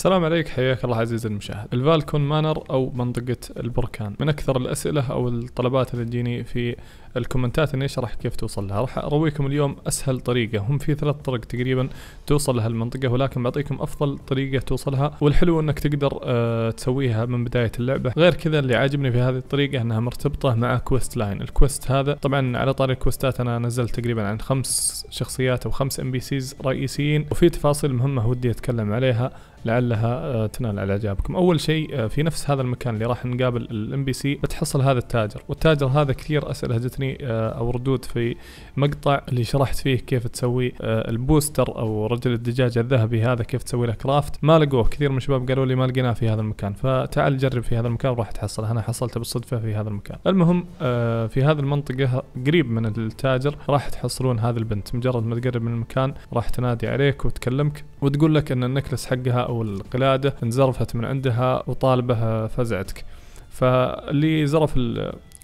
السلام عليك حياك الله عزيزي المشاهد الفالكون مانر او منطقة البركان من اكثر الاسئلة او الطلبات اللي تجيني في الكومنتات اني اشرح كيف توصل لها راح ارويكم اليوم اسهل طريقه هم في ثلاث طرق تقريبا توصل لهالمنطقه ولكن بعطيكم افضل طريقه توصلها والحلو انك تقدر أه تسويها من بدايه اللعبه غير كذا اللي عاجبني في هذه الطريقه انها مرتبطه مع كويست لاين الكويست هذا طبعا على طاري الكويستات انا نزلت تقريبا عن خمس شخصيات او خمس ام بي سيز رئيسيين وفي تفاصيل مهمه ودي اتكلم عليها لعلها آه، تنال على اعجابكم اول شيء آه، في نفس هذا المكان اللي راح نقابل الام بي سي بتحصل هذا التاجر والتاجر هذا كثير اسئله جتني شافتني آه، او ردود في مقطع اللي شرحت فيه كيف تسوي آه، البوستر او رجل الدجاج الذهبي هذا كيف تسوي له كرافت ما لقوه كثير من الشباب قالوا لي ما لقيناه في هذا المكان فتعال جرب في هذا المكان وراح تحصله انا حصلته بالصدفه في هذا المكان المهم آه، في هذه المنطقه قريب من التاجر راح تحصلون هذه البنت مجرد ما تقرب من المكان راح تنادي عليك وتكلمك وتقول لك ان النكلس حقها او القلاده انزرفت من عندها وطالبه فزعتك فاللي زرف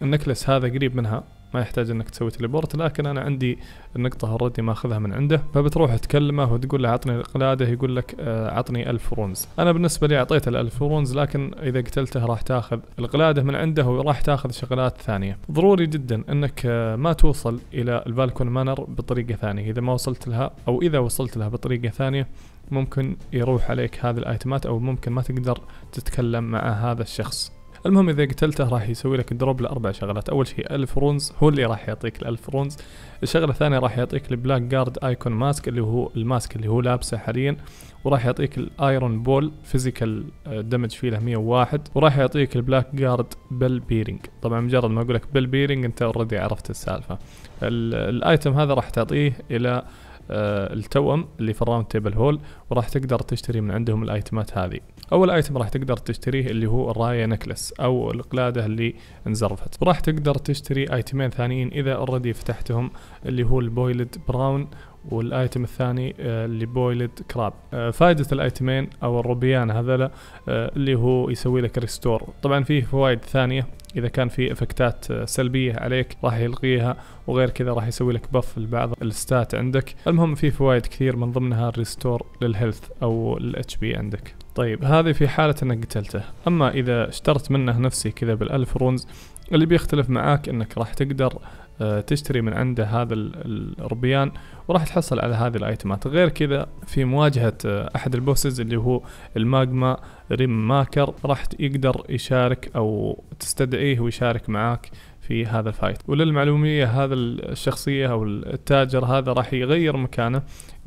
النكلس هذا قريب منها ما يحتاج انك تسوي تليبورت لكن انا عندي النقطة اوريدي ماخذها من عنده فبتروح تكلمه وتقول له عطني القلادة يقول لك آه، عطني 1000 رونز انا بالنسبة لي اعطيته ال 1000 رونز لكن اذا قتلته راح تاخذ القلادة من عنده وراح تاخذ شغلات ثانية ضروري جدا انك آه، ما توصل الى الفالكون مانر بطريقة ثانية اذا ما وصلت لها او اذا وصلت لها بطريقة ثانية ممكن يروح عليك هذه الايتمات او ممكن ما تقدر تتكلم مع هذا الشخص المهم اذا قتلته راح يسوي لك دروب لاربع شغلات اول شيء ألف رونز هو اللي راح يعطيك الالف رونز الشغله الثانيه راح يعطيك البلاك جارد ايكون ماسك اللي هو الماسك اللي هو لابسه حاليا وراح يعطيك الايرون بول فيزيكال آه، دمج فيه له 101 وراح يعطيك البلاك جارد بل بيرنج طبعا مجرد ما اقول لك بل بيرنج انت اوريدي عرفت السالفه الايتم هذا راح تعطيه الى آه، التوأم اللي في الراوند تيبل هول وراح تقدر تشتري من عندهم الايتمات هذه اول ايتم راح تقدر تشتريه اللي هو الرايه نكلس او القلاده اللي انزرفت وراح تقدر تشتري ايتمين ثانيين اذا اوريدي فتحتهم اللي هو البويلد براون والايتم الثاني آه، اللي بويلد كراب آه، فائدة الايتمين او الروبيان هذا اللي هو يسوي لك ريستور طبعا فيه فوائد ثانية اذا كان في افكتات سلبيه عليك راح يلغيها وغير كذا راح يسوي لك بف لبعض الستات عندك المهم في فوائد كثير من ضمنها الريستور للهيلث او الاتش بي عندك طيب هذه في حالة انك قتلته اما اذا اشترت منه نفسي كذا بالالف رونز اللي بيختلف معاك انك راح تقدر آه، تشتري من عنده هذا الربيان وراح تحصل على هذه الايتمات غير كذا في مواجهة آه، احد البوسز اللي هو الماجما ريم ماكر راح يقدر يشارك او تستدعيه ويشارك معاك في هذا الفايت وللمعلومية هذا الشخصية أو التاجر هذا راح يغير مكانه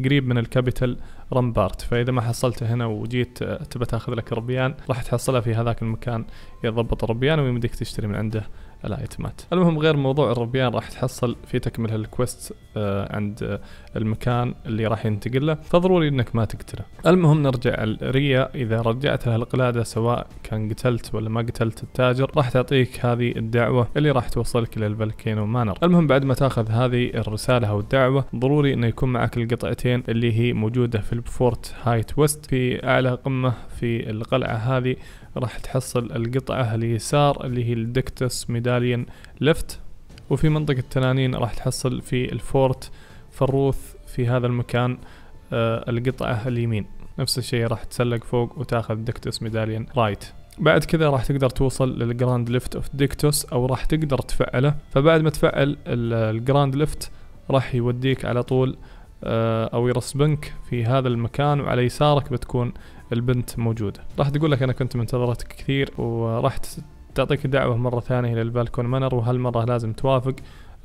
قريب من الكابيتال رمبارت فإذا ما حصلته هنا وجيت آه، تبى تاخذ لك ربيان راح تحصلها في هذاك المكان يضبط الربيان ويمديك تشتري من عنده الايتمات المهم غير موضوع الروبيان راح تحصل في تكمله الكويست آه، عند آه، المكان اللي راح ينتقل له فضروري انك ما تقتله المهم نرجع الريا اذا رجعت لها القلاده سواء كان قتلت ولا ما قتلت التاجر راح تعطيك هذه الدعوه اللي راح توصلك للفالكينو مانر المهم بعد ما تاخذ هذه الرساله او الدعوه ضروري انه يكون معك القطعتين اللي هي موجوده في البفورت هايت ويست في اعلى قمه في القلعه هذه راح تحصل القطعة اليسار اللي هي الدكتس ميداليون لفت وفي منطقة التنانين راح تحصل في الفورت فروث في هذا المكان آه القطعة اليمين نفس الشيء راح تسلق فوق وتاخذ دكتس ميداليون رايت بعد كذا راح تقدر توصل للجراند ليفت اوف ديكتوس او راح تقدر تفعله فبعد ما تفعل الجراند ليفت راح يوديك على طول آه، او يرسبنك في هذا المكان وعلى يسارك بتكون البنت موجوده راح تقول لك انا كنت منتظرتك كثير وراح تعطيك دعوه مره ثانيه للبالكون مانر وهالمره لازم توافق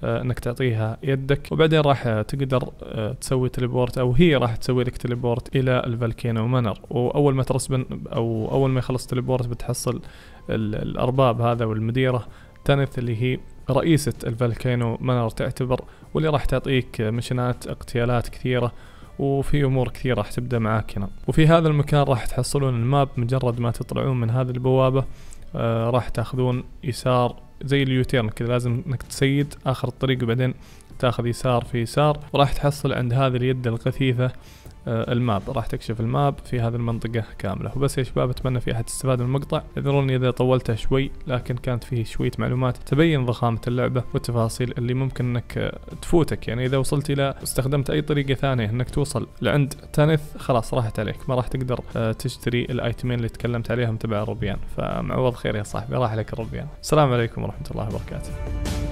آه، انك تعطيها يدك وبعدين راح تقدر آه، تسوي تليبورت او هي راح تسوي لك تليبورت الى الفالكينو مانر واول ما ترسبن او اول ما يخلص تليبورت بتحصل الارباب هذا والمديره تانث اللي هي رئيسة الفالكينو مانر تعتبر واللي راح تعطيك مشنات اغتيالات كثيرة وفي امور كثيره راح تبدا معاك هنا وفي هذا المكان راح تحصلون الماب مجرد ما تطلعون من هذه البوابه آه راح تاخذون يسار زي اليوتيرن كذا لازم انك تسيد اخر الطريق وبعدين تاخذ يسار في يسار وراح تحصل عند هذه اليد القثيثه آه، الماب راح تكشف الماب في هذه المنطقة كاملة وبس يا شباب اتمنى في احد استفاد من المقطع اعذروني اذا طولته شوي لكن كانت فيه شوية معلومات تبين ضخامة اللعبة والتفاصيل اللي ممكن انك آه، تفوتك يعني اذا وصلت الى استخدمت اي طريقة ثانية انك توصل لعند تانث خلاص راحت عليك ما راح تقدر آه، تشتري الايتمين اللي تكلمت عليهم تبع الروبيان فمعوض خير يا صاحبي راح لك الروبيان السلام عليكم ورحمة الله وبركاته